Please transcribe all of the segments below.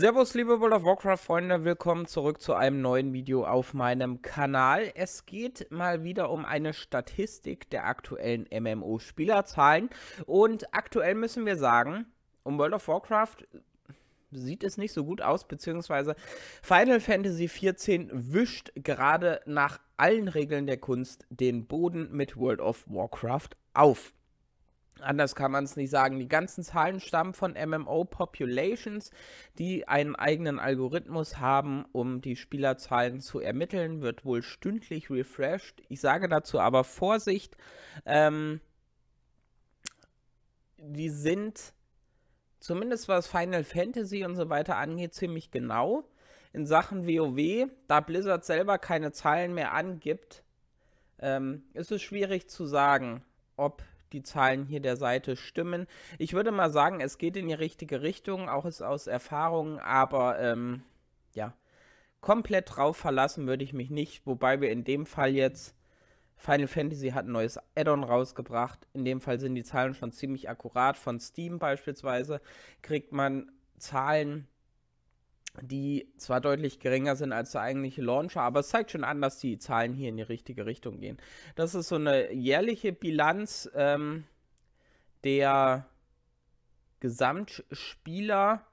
Servus liebe World of Warcraft Freunde, willkommen zurück zu einem neuen Video auf meinem Kanal. Es geht mal wieder um eine Statistik der aktuellen MMO-Spielerzahlen und aktuell müssen wir sagen, um World of Warcraft sieht es nicht so gut aus, beziehungsweise Final Fantasy XIV wischt gerade nach allen Regeln der Kunst den Boden mit World of Warcraft auf. Anders kann man es nicht sagen. Die ganzen Zahlen stammen von MMO-Populations, die einen eigenen Algorithmus haben, um die Spielerzahlen zu ermitteln. Wird wohl stündlich refreshed. Ich sage dazu aber Vorsicht. Ähm, die sind, zumindest was Final Fantasy und so weiter angeht, ziemlich genau. In Sachen WoW, da Blizzard selber keine Zahlen mehr angibt, ähm, ist es schwierig zu sagen, ob die Zahlen hier der Seite stimmen. Ich würde mal sagen, es geht in die richtige Richtung, auch ist aus Erfahrung, aber ähm, ja, komplett drauf verlassen würde ich mich nicht, wobei wir in dem Fall jetzt Final Fantasy hat ein neues Add-on rausgebracht. In dem Fall sind die Zahlen schon ziemlich akkurat. Von Steam beispielsweise kriegt man Zahlen die zwar deutlich geringer sind als der eigentliche Launcher, aber es zeigt schon an, dass die Zahlen hier in die richtige Richtung gehen. Das ist so eine jährliche Bilanz ähm, der Gesamtspieler.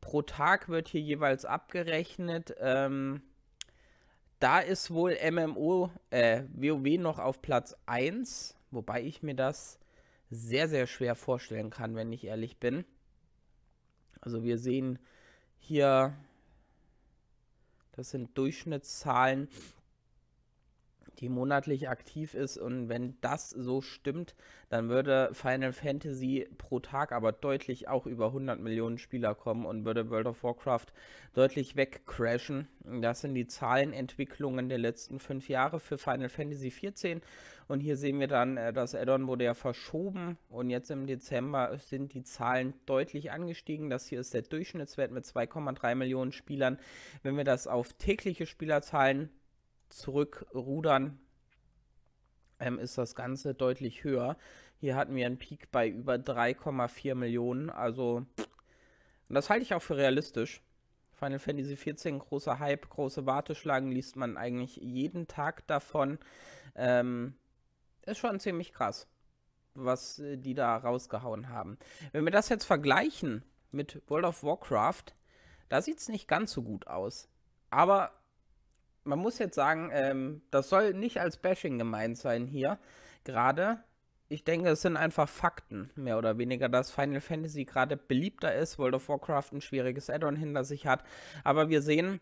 Pro Tag wird hier jeweils abgerechnet. Ähm, da ist wohl MMO, äh, WoW noch auf Platz 1, wobei ich mir das sehr, sehr schwer vorstellen kann, wenn ich ehrlich bin. Also wir sehen hier, das sind Durchschnittszahlen, die monatlich aktiv ist. Und wenn das so stimmt, dann würde Final Fantasy pro Tag aber deutlich auch über 100 Millionen Spieler kommen und würde World of Warcraft deutlich wegcrashen. Das sind die Zahlenentwicklungen der letzten fünf Jahre für Final Fantasy 14. Und hier sehen wir dann, äh, das Addon wurde ja verschoben und jetzt im Dezember sind die Zahlen deutlich angestiegen. Das hier ist der Durchschnittswert mit 2,3 Millionen Spielern. Wenn wir das auf tägliche Spielerzahlen zurückrudern, ähm, ist das Ganze deutlich höher. Hier hatten wir einen Peak bei über 3,4 Millionen. Also, das halte ich auch für realistisch. Final Fantasy XIV, großer Hype, große Warteschlagen, liest man eigentlich jeden Tag davon. Ähm, ist schon ziemlich krass, was äh, die da rausgehauen haben. Wenn wir das jetzt vergleichen mit World of Warcraft, da sieht es nicht ganz so gut aus. Aber man muss jetzt sagen, ähm, das soll nicht als Bashing gemeint sein hier gerade. Ich denke, es sind einfach Fakten, mehr oder weniger, dass Final Fantasy gerade beliebter ist, World of Warcraft ein schwieriges Add-on hinter sich hat. Aber wir sehen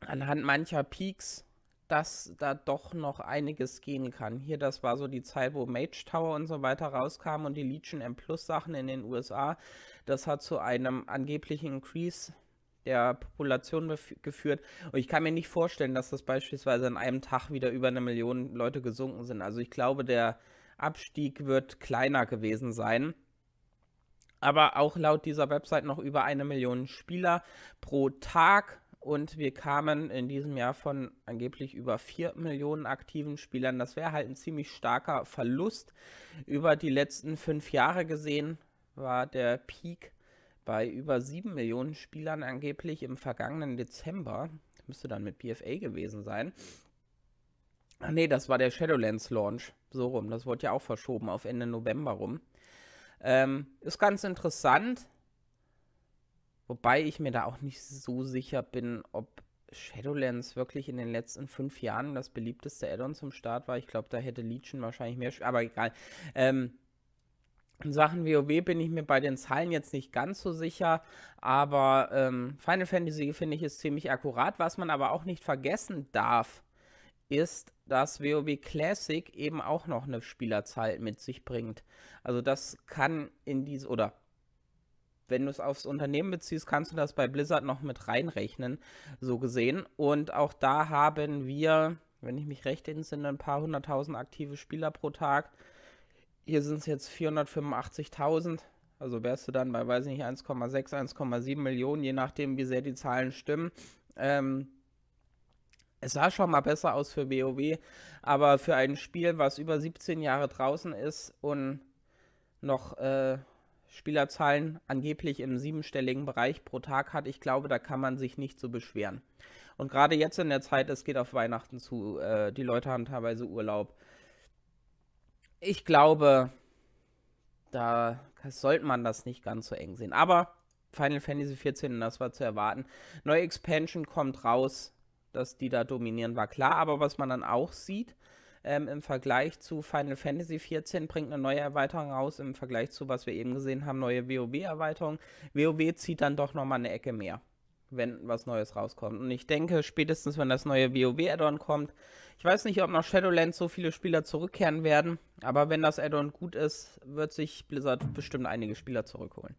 anhand mancher Peaks, dass da doch noch einiges gehen kann. Hier, das war so die Zeit, wo Mage Tower und so weiter rauskam und die Legion M Plus Sachen in den USA. Das hat zu einem angeblichen Increase der Population geführt. Und ich kann mir nicht vorstellen, dass das beispielsweise an einem Tag wieder über eine Million Leute gesunken sind. Also ich glaube, der Abstieg wird kleiner gewesen sein. Aber auch laut dieser Website noch über eine Million Spieler pro Tag. Und wir kamen in diesem Jahr von angeblich über 4 Millionen aktiven Spielern. Das wäre halt ein ziemlich starker Verlust. Über die letzten fünf Jahre gesehen war der Peak bei über 7 Millionen Spielern angeblich im vergangenen Dezember. Müsste dann mit BFA gewesen sein. Ach nee, das war der Shadowlands Launch. So rum. Das wurde ja auch verschoben auf Ende November rum. Ähm, ist ganz interessant. Wobei ich mir da auch nicht so sicher bin, ob Shadowlands wirklich in den letzten fünf Jahren das beliebteste Addon zum Start war. Ich glaube, da hätte Legion wahrscheinlich mehr. Sch aber egal. Ähm, in Sachen WoW bin ich mir bei den Zahlen jetzt nicht ganz so sicher, aber ähm, Final Fantasy finde ich ist ziemlich akkurat. Was man aber auch nicht vergessen darf, ist, dass WoW Classic eben auch noch eine Spielerzahl mit sich bringt. Also das kann in diese, oder wenn du es aufs Unternehmen beziehst, kannst du das bei Blizzard noch mit reinrechnen, so gesehen. Und auch da haben wir, wenn ich mich recht entsinne, ein paar hunderttausend aktive Spieler pro Tag hier sind es jetzt 485.000. Also wärst du dann bei, weiß nicht, 1,6, 1,7 Millionen, je nachdem, wie sehr die Zahlen stimmen. Ähm, es sah schon mal besser aus für WoW, aber für ein Spiel, was über 17 Jahre draußen ist und noch äh, Spielerzahlen angeblich im siebenstelligen Bereich pro Tag hat, ich glaube, da kann man sich nicht so beschweren. Und gerade jetzt in der Zeit, es geht auf Weihnachten zu, äh, die Leute haben teilweise Urlaub ich glaube, da sollte man das nicht ganz so eng sehen. Aber Final Fantasy XIV, das war zu erwarten. Neue Expansion kommt raus, dass die da dominieren, war klar. Aber was man dann auch sieht, ähm, im Vergleich zu Final Fantasy XIV bringt eine neue Erweiterung raus, im Vergleich zu was wir eben gesehen haben, neue WoW-Erweiterung. WoW zieht dann doch nochmal eine Ecke mehr wenn was Neues rauskommt. Und ich denke, spätestens wenn das neue WoW-Add-on kommt, ich weiß nicht, ob nach Shadowlands so viele Spieler zurückkehren werden, aber wenn das Add-on gut ist, wird sich Blizzard bestimmt einige Spieler zurückholen.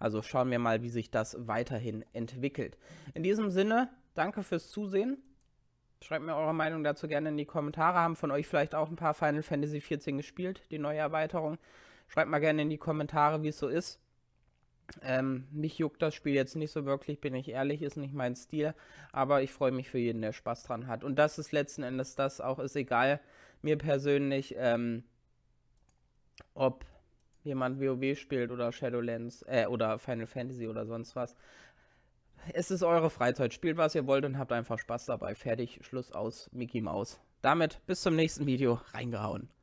Also schauen wir mal, wie sich das weiterhin entwickelt. In diesem Sinne, danke fürs Zusehen. Schreibt mir eure Meinung dazu gerne in die Kommentare. Haben von euch vielleicht auch ein paar Final Fantasy XIV gespielt, die neue Erweiterung. Schreibt mal gerne in die Kommentare, wie es so ist. Ähm, mich juckt das Spiel jetzt nicht so wirklich, bin ich ehrlich, ist nicht mein Stil, aber ich freue mich für jeden, der Spaß dran hat. Und das ist letzten Endes das auch, ist egal mir persönlich, ähm, ob jemand WoW spielt oder Shadowlands äh, oder Final Fantasy oder sonst was. Es ist eure Freizeit, spielt was ihr wollt und habt einfach Spaß dabei. Fertig, Schluss aus, Mickey Maus. Damit bis zum nächsten Video, reingehauen.